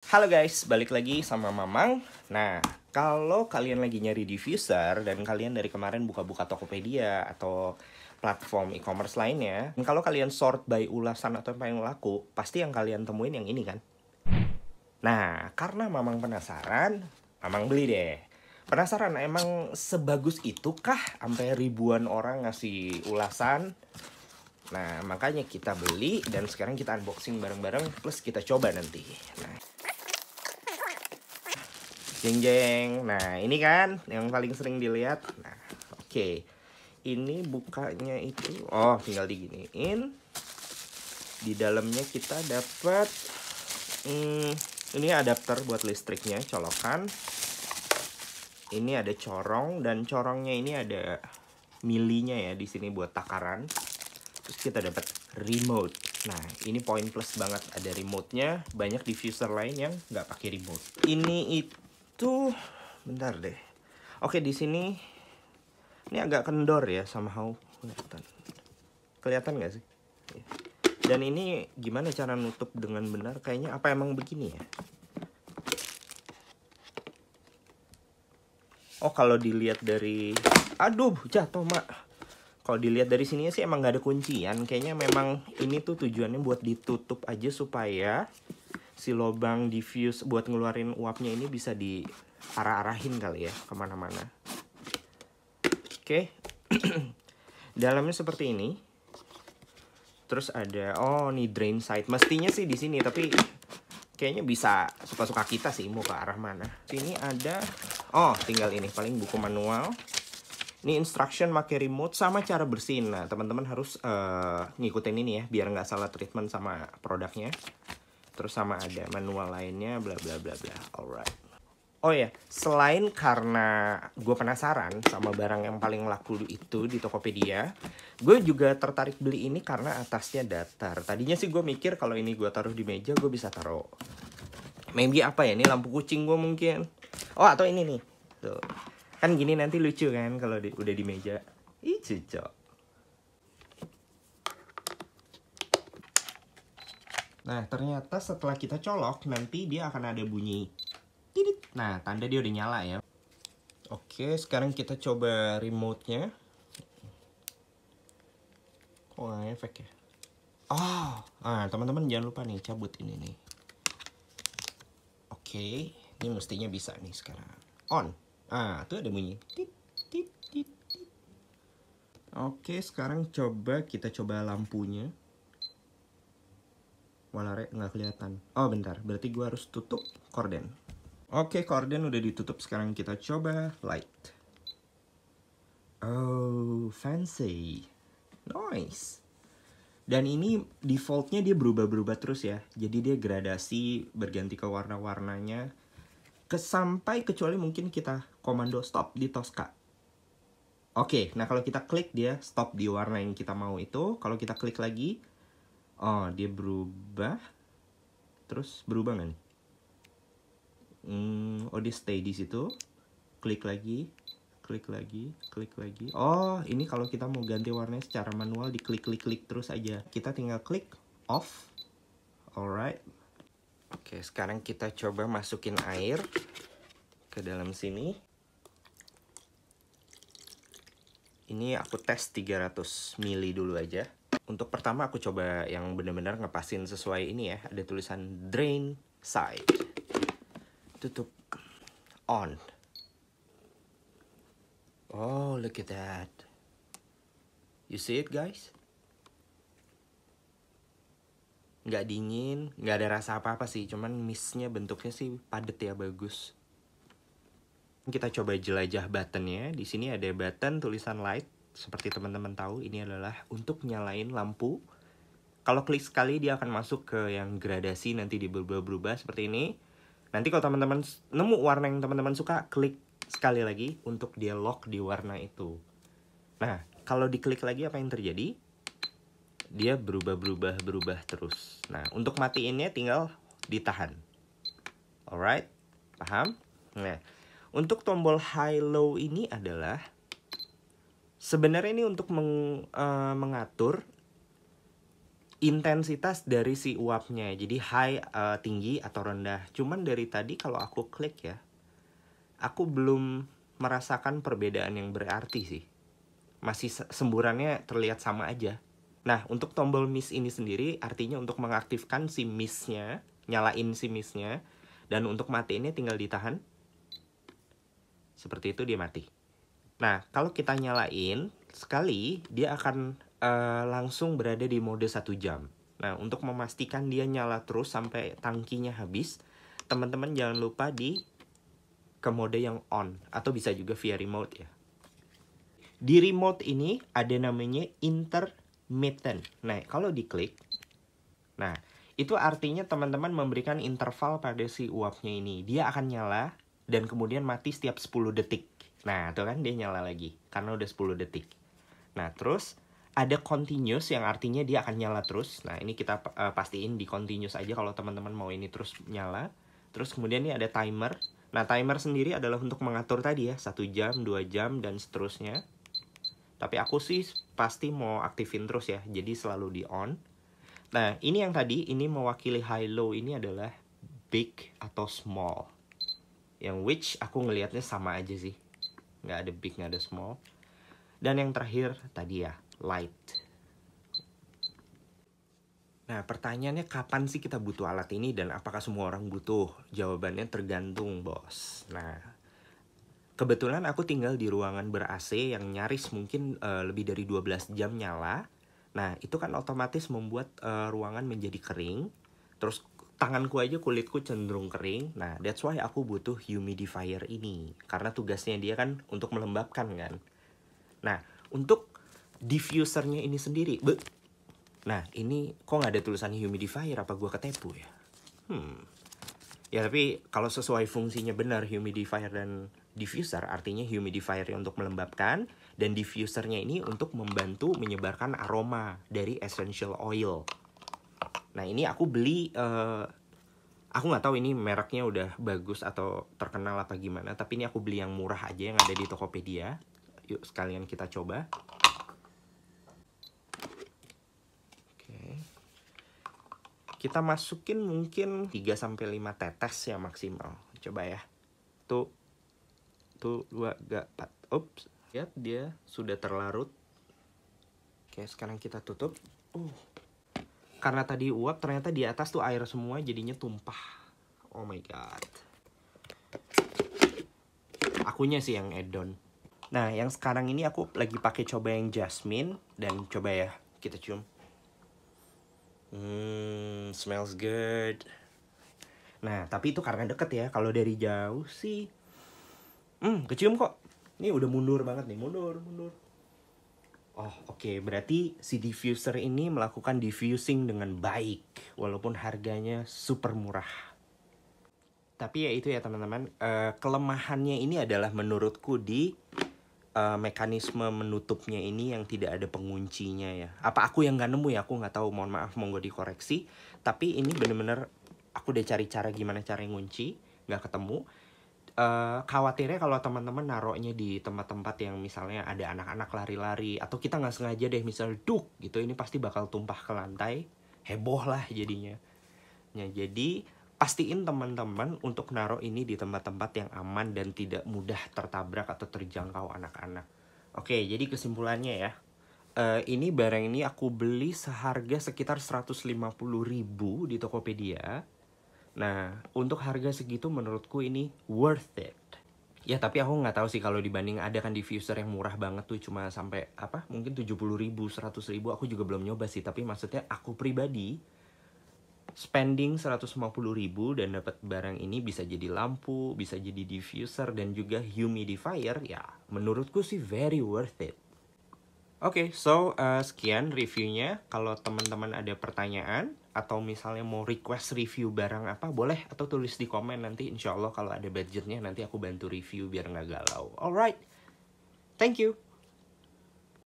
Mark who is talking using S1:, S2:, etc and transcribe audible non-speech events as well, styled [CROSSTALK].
S1: Halo guys, balik lagi sama Mamang. Nah, kalau kalian lagi nyari diffuser dan kalian dari kemarin buka-buka Tokopedia atau platform e-commerce lainnya, dan kalau kalian sort by ulasan atau yang laku, pasti yang kalian temuin yang ini kan? Nah, karena Mamang penasaran, Mamang beli deh. Penasaran emang sebagus itukah sampai ribuan orang ngasih ulasan? Nah, makanya kita beli dan sekarang kita unboxing bareng-bareng plus kita coba nanti. Nah, jeng jeng nah ini kan yang paling sering dilihat nah oke okay. ini bukanya itu oh tinggal diginiin di dalamnya kita dapat hmm, ini adapter buat listriknya colokan ini ada corong dan corongnya ini ada milinya ya di sini buat takaran terus kita dapat remote nah ini poin plus banget ada remote nya banyak diffuser lain yang nggak pakai remote ini itu itu bentar deh. Oke, di sini ini agak kendor ya sama how kelihatan. Kelihatan nggak sih? Iya. Dan ini gimana cara nutup dengan benar? Kayaknya apa emang begini ya? Oh, kalau dilihat dari aduh, jatuh, Mak. Kalau dilihat dari sini sih emang gak ada kuncian. Kayaknya memang ini tuh tujuannya buat ditutup aja supaya si lubang diffuse buat ngeluarin uapnya ini bisa di arah arahin kali ya kemana-mana. Oke, okay. [CLEARS THROAT] dalamnya seperti ini. Terus ada oh nih drain side. Mestinya sih di sini tapi kayaknya bisa suka-suka kita sih mau ke arah mana. Sini ada oh tinggal ini paling buku manual. Ini instruction pakai remote sama cara bersihin. Nah, teman-teman harus uh, ngikutin ini ya biar nggak salah treatment sama produknya terus sama ada manual lainnya bla bla bla bla alright Oh ya, selain karena gue penasaran sama barang yang paling laku itu di Tokopedia, gue juga tertarik beli ini karena atasnya datar. Tadinya sih gue mikir kalau ini gue taruh di meja, gue bisa taruh. Maybe apa ya, ini lampu kucing gue mungkin. Oh, atau ini nih. Tuh. Kan gini nanti lucu kan kalau udah di meja. Ih, cocok. Nah, ternyata setelah kita colok, nanti dia akan ada bunyi. Nah, tanda dia udah nyala ya. Oke, sekarang kita coba remote-nya. Kok nggak efek ya? Oh, nah teman-teman jangan lupa nih cabut ini nih. Oke, ini mestinya bisa nih sekarang. On. Ah, itu ada bunyi. Oke, sekarang coba kita coba lampunya malah nggak kelihatan oh bentar berarti gue harus tutup korden oke korden udah ditutup sekarang kita coba light oh fancy nice dan ini defaultnya dia berubah-berubah terus ya jadi dia gradasi berganti ke warna-warnanya kesampai kecuali mungkin kita komando stop di Tosca Oke, nah kalau kita klik dia stop di warna yang kita mau itu. Kalau kita klik lagi, oh dia berubah terus berubah nggak nih hmm, oh dia stay di situ klik lagi klik lagi klik lagi oh ini kalau kita mau ganti warnanya secara manual diklik klik klik terus aja kita tinggal klik off alright oke sekarang kita coba masukin air ke dalam sini ini aku tes 300 ml dulu aja untuk pertama aku coba yang benar-benar ngepasin sesuai ini ya. Ada tulisan drain side. Tutup on. Oh, look at that. You see it guys? Nggak dingin, nggak ada rasa apa-apa sih. Cuman mistnya bentuknya sih padet ya, bagus. Kita coba jelajah buttonnya. Di sini ada button tulisan light seperti teman-teman tahu ini adalah untuk nyalain lampu kalau klik sekali dia akan masuk ke yang gradasi nanti di berubah-berubah seperti ini nanti kalau teman-teman nemu warna yang teman-teman suka klik sekali lagi untuk dia lock di warna itu nah kalau diklik lagi apa yang terjadi dia berubah-berubah berubah terus nah untuk matiinnya tinggal ditahan alright paham nah untuk tombol high low ini adalah sebenarnya ini untuk meng, uh, mengatur intensitas dari si uapnya ya. jadi high uh, tinggi atau rendah cuman dari tadi kalau aku klik ya aku belum merasakan perbedaan yang berarti sih masih semburannya terlihat sama aja nah untuk tombol miss ini sendiri artinya untuk mengaktifkan si missnya nyalain si missnya dan untuk mati ini tinggal ditahan seperti itu dia mati Nah, kalau kita nyalain sekali, dia akan uh, langsung berada di mode satu jam. Nah, untuk memastikan dia nyala terus sampai tangkinya habis, teman-teman jangan lupa di ke mode yang on atau bisa juga via remote ya. Di remote ini ada namanya intermittent. Nah, kalau diklik, nah itu artinya teman-teman memberikan interval pada si uapnya ini. Dia akan nyala dan kemudian mati setiap 10 detik. Nah, tuh kan dia nyala lagi karena udah 10 detik. Nah, terus ada continuous yang artinya dia akan nyala terus. Nah, ini kita uh, pastiin di continuous aja kalau teman-teman mau ini terus nyala. Terus kemudian ini ada timer. Nah, timer sendiri adalah untuk mengatur tadi ya, satu jam, dua jam dan seterusnya. Tapi aku sih pasti mau aktifin terus ya, jadi selalu di on. Nah, ini yang tadi ini mewakili high low ini adalah big atau small. Yang which aku ngelihatnya sama aja sih nggak ada big nggak ada small dan yang terakhir tadi ya light Nah, pertanyaannya kapan sih kita butuh alat ini dan apakah semua orang butuh? Jawabannya tergantung, Bos. Nah, kebetulan aku tinggal di ruangan ber-AC yang nyaris mungkin uh, lebih dari 12 jam nyala. Nah, itu kan otomatis membuat uh, ruangan menjadi kering, terus tanganku aja kulitku cenderung kering. Nah, that's why aku butuh humidifier ini. Karena tugasnya dia kan untuk melembabkan kan. Nah, untuk diffusernya ini sendiri. Be nah, ini kok nggak ada tulisan humidifier? Apa gue ketepu ya? Hmm. Ya tapi kalau sesuai fungsinya benar humidifier dan diffuser artinya humidifier untuk melembabkan dan diffusernya ini untuk membantu menyebarkan aroma dari essential oil. Nah ini aku beli, uh, aku nggak tahu ini mereknya udah bagus atau terkenal apa gimana, tapi ini aku beli yang murah aja yang ada di Tokopedia. Yuk sekalian kita coba. Oke. Kita masukin mungkin 3-5 tetes ya maksimal. Coba ya. Tuh. Tuh, 2, 4. empat. Ups. Lihat dia sudah terlarut. Oke, sekarang kita tutup. Uh, karena tadi uap ternyata di atas tuh air semua jadinya tumpah oh my god akunya sih yang edon nah yang sekarang ini aku lagi pakai coba yang jasmine dan coba ya kita cium hmm smells good nah tapi itu karena deket ya kalau dari jauh sih hmm kecium kok ini udah mundur banget nih mundur mundur Oh oke, okay. berarti si diffuser ini melakukan diffusing dengan baik walaupun harganya super murah. Tapi ya itu ya teman-teman, uh, kelemahannya ini adalah menurutku di uh, mekanisme menutupnya ini yang tidak ada penguncinya ya. Apa aku yang nggak nemu ya? Aku nggak tahu. Mohon maaf, monggo dikoreksi. Tapi ini bener-bener aku udah cari cara gimana cara ngunci, nggak ketemu uh, khawatirnya kalau teman-teman naroknya di tempat-tempat yang misalnya ada anak-anak lari-lari atau kita nggak sengaja deh misalnya duk gitu ini pasti bakal tumpah ke lantai heboh lah jadinya ya jadi pastiin teman-teman untuk naruh ini di tempat-tempat yang aman dan tidak mudah tertabrak atau terjangkau anak-anak oke jadi kesimpulannya ya Uh, ini barang ini aku beli seharga sekitar 150 ribu di Tokopedia Nah, untuk harga segitu menurutku ini worth it. Ya tapi aku nggak tahu sih kalau dibanding ada kan diffuser yang murah banget tuh cuma sampai apa mungkin 70 ribu, 100 ribu aku juga belum nyoba sih. Tapi maksudnya aku pribadi spending 150 ribu dan dapat barang ini bisa jadi lampu, bisa jadi diffuser dan juga humidifier ya menurutku sih very worth it. Oke, okay, so uh, sekian reviewnya. Kalau teman-teman ada pertanyaan, atau misalnya mau request review barang apa boleh atau tulis di komen nanti insyaallah kalau ada budgetnya nanti aku bantu review biar nggak galau alright thank you